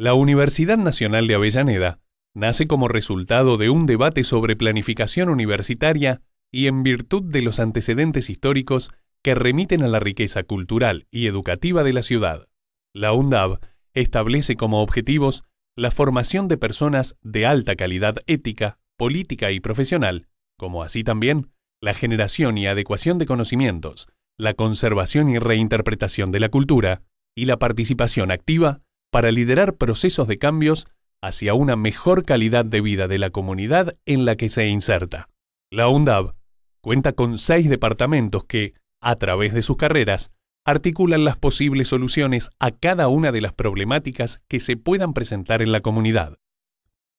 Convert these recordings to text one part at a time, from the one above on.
La Universidad Nacional de Avellaneda nace como resultado de un debate sobre planificación universitaria y en virtud de los antecedentes históricos que remiten a la riqueza cultural y educativa de la ciudad. La UNDAB establece como objetivos la formación de personas de alta calidad ética, política y profesional, como así también la generación y adecuación de conocimientos, la conservación y reinterpretación de la cultura y la participación activa para liderar procesos de cambios hacia una mejor calidad de vida de la comunidad en la que se inserta. La UNDAB cuenta con seis departamentos que, a través de sus carreras, articulan las posibles soluciones a cada una de las problemáticas que se puedan presentar en la comunidad.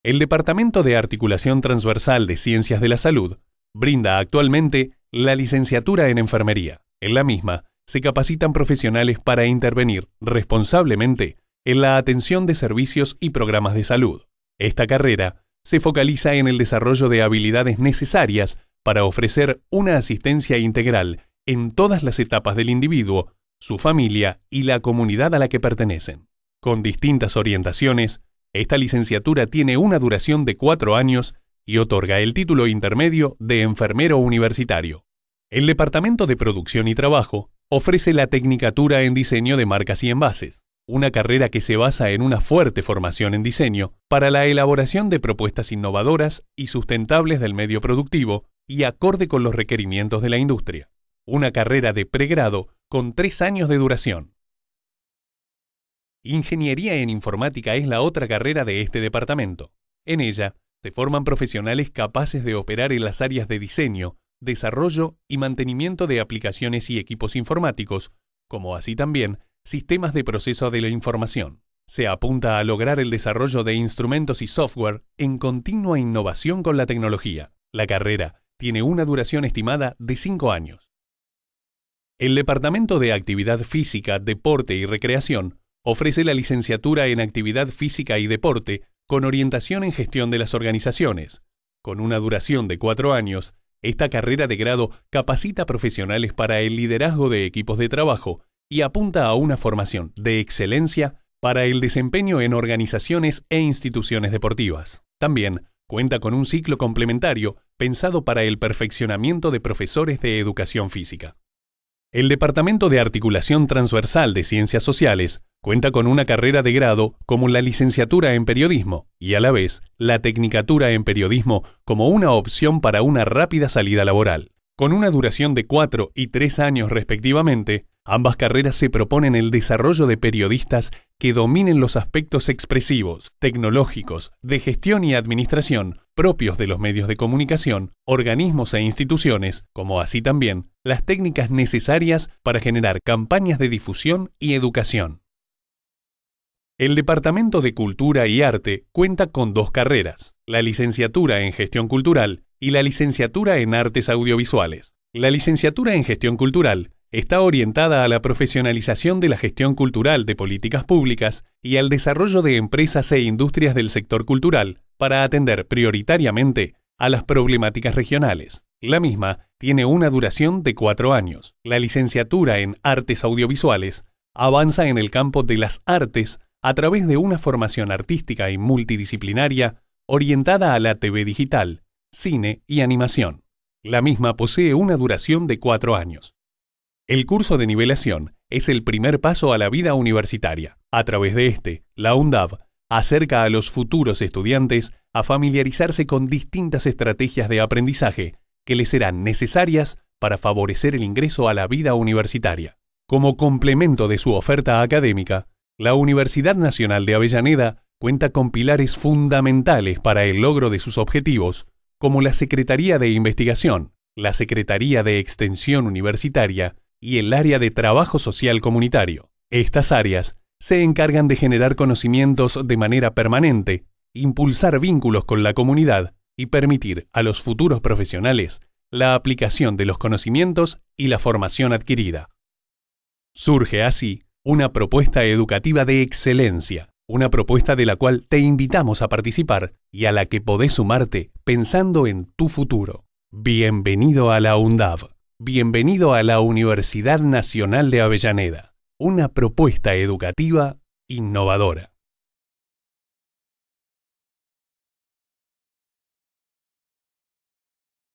El Departamento de Articulación Transversal de Ciencias de la Salud brinda actualmente la licenciatura en enfermería. En la misma, se capacitan profesionales para intervenir responsablemente en la atención de servicios y programas de salud. Esta carrera se focaliza en el desarrollo de habilidades necesarias para ofrecer una asistencia integral en todas las etapas del individuo, su familia y la comunidad a la que pertenecen. Con distintas orientaciones, esta licenciatura tiene una duración de cuatro años y otorga el título intermedio de enfermero universitario. El Departamento de Producción y Trabajo ofrece la Tecnicatura en Diseño de Marcas y Envases, una carrera que se basa en una fuerte formación en diseño para la elaboración de propuestas innovadoras y sustentables del medio productivo y acorde con los requerimientos de la industria. Una carrera de pregrado con tres años de duración. Ingeniería en Informática es la otra carrera de este departamento. En ella se forman profesionales capaces de operar en las áreas de diseño, desarrollo y mantenimiento de aplicaciones y equipos informáticos, como así también sistemas de proceso de la información. Se apunta a lograr el desarrollo de instrumentos y software en continua innovación con la tecnología. La carrera tiene una duración estimada de 5 años. El Departamento de Actividad Física, Deporte y Recreación ofrece la licenciatura en Actividad Física y Deporte con orientación en gestión de las organizaciones. Con una duración de 4 años, esta carrera de grado capacita profesionales para el liderazgo de equipos de trabajo y apunta a una formación de excelencia para el desempeño en organizaciones e instituciones deportivas. También cuenta con un ciclo complementario pensado para el perfeccionamiento de profesores de educación física. El Departamento de Articulación Transversal de Ciencias Sociales cuenta con una carrera de grado como la licenciatura en periodismo y a la vez la tecnicatura en periodismo como una opción para una rápida salida laboral. Con una duración de cuatro y tres años respectivamente, Ambas carreras se proponen el desarrollo de periodistas que dominen los aspectos expresivos, tecnológicos, de gestión y administración propios de los medios de comunicación, organismos e instituciones, como así también las técnicas necesarias para generar campañas de difusión y educación. El Departamento de Cultura y Arte cuenta con dos carreras, la licenciatura en gestión cultural y la licenciatura en artes audiovisuales. La licenciatura en gestión cultural está orientada a la profesionalización de la gestión cultural de políticas públicas y al desarrollo de empresas e industrias del sector cultural para atender prioritariamente a las problemáticas regionales. La misma tiene una duración de cuatro años. La licenciatura en Artes Audiovisuales avanza en el campo de las artes a través de una formación artística y multidisciplinaria orientada a la TV digital, cine y animación. La misma posee una duración de cuatro años. El curso de nivelación es el primer paso a la vida universitaria. A través de este, la UNDAV acerca a los futuros estudiantes a familiarizarse con distintas estrategias de aprendizaje que les serán necesarias para favorecer el ingreso a la vida universitaria. Como complemento de su oferta académica, la Universidad Nacional de Avellaneda cuenta con pilares fundamentales para el logro de sus objetivos, como la Secretaría de Investigación, la Secretaría de Extensión Universitaria y el área de trabajo social comunitario. Estas áreas se encargan de generar conocimientos de manera permanente, impulsar vínculos con la comunidad y permitir a los futuros profesionales la aplicación de los conocimientos y la formación adquirida. Surge así una propuesta educativa de excelencia, una propuesta de la cual te invitamos a participar y a la que podés sumarte pensando en tu futuro. Bienvenido a la UNDAV. Bienvenido a la Universidad Nacional de Avellaneda, una propuesta educativa innovadora.